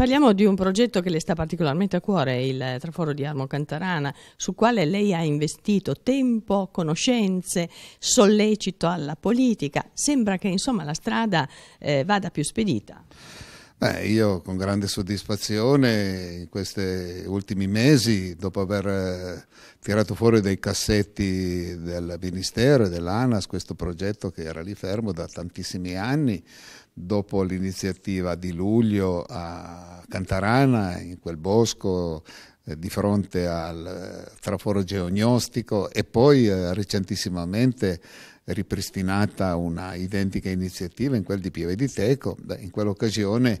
Parliamo di un progetto che le sta particolarmente a cuore, il traforo di Armo Cantarana, sul quale lei ha investito tempo, conoscenze, sollecito alla politica. Sembra che insomma, la strada eh, vada più spedita. Beh, io con grande soddisfazione in questi ultimi mesi, dopo aver eh, tirato fuori dai cassetti del Ministero e dell'ANAS questo progetto che era lì fermo da tantissimi anni, dopo l'iniziativa di luglio a Cantarana, in quel bosco eh, di fronte al eh, traforo geognostico e poi recentissimamente ripristinata una identica iniziativa in quel di Pieve di Teco. In quell'occasione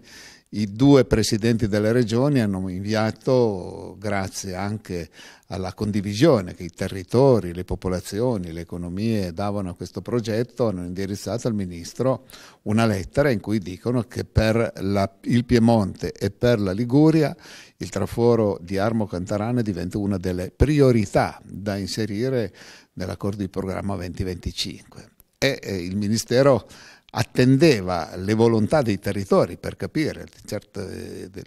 i due presidenti delle regioni hanno inviato, grazie anche alla condivisione che i territori, le popolazioni, le economie davano a questo progetto, hanno indirizzato al Ministro una lettera in cui dicono che per la, il Piemonte e per la Liguria il traforo di Armo Cantarana diventa una delle priorità da inserire nell'accordo di programma 2025. E eh, il Ministero attendeva le volontà dei territori per capire, certo,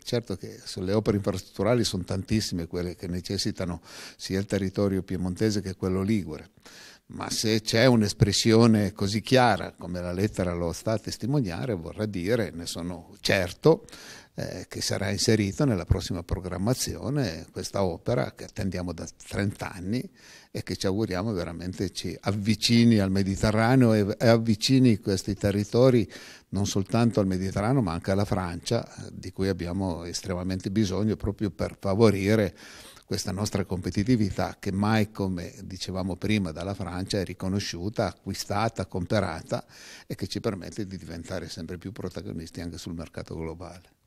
certo, che sulle opere infrastrutturali sono tantissime quelle che necessitano sia il territorio piemontese che quello ligure ma se c'è un'espressione così chiara come la lettera lo sta a testimoniare, vorrà dire, ne sono certo, eh, che sarà inserito nella prossima programmazione questa opera che attendiamo da 30 anni e che ci auguriamo veramente ci avvicini al Mediterraneo e, e avvicini questi territori non soltanto al Mediterraneo ma anche alla Francia eh, di cui abbiamo estremamente bisogno proprio per favorire questa nostra competitività che mai, come dicevamo prima, dalla Francia è riconosciuta, acquistata, comperata e che ci permette di diventare sempre più protagonisti anche sul mercato globale.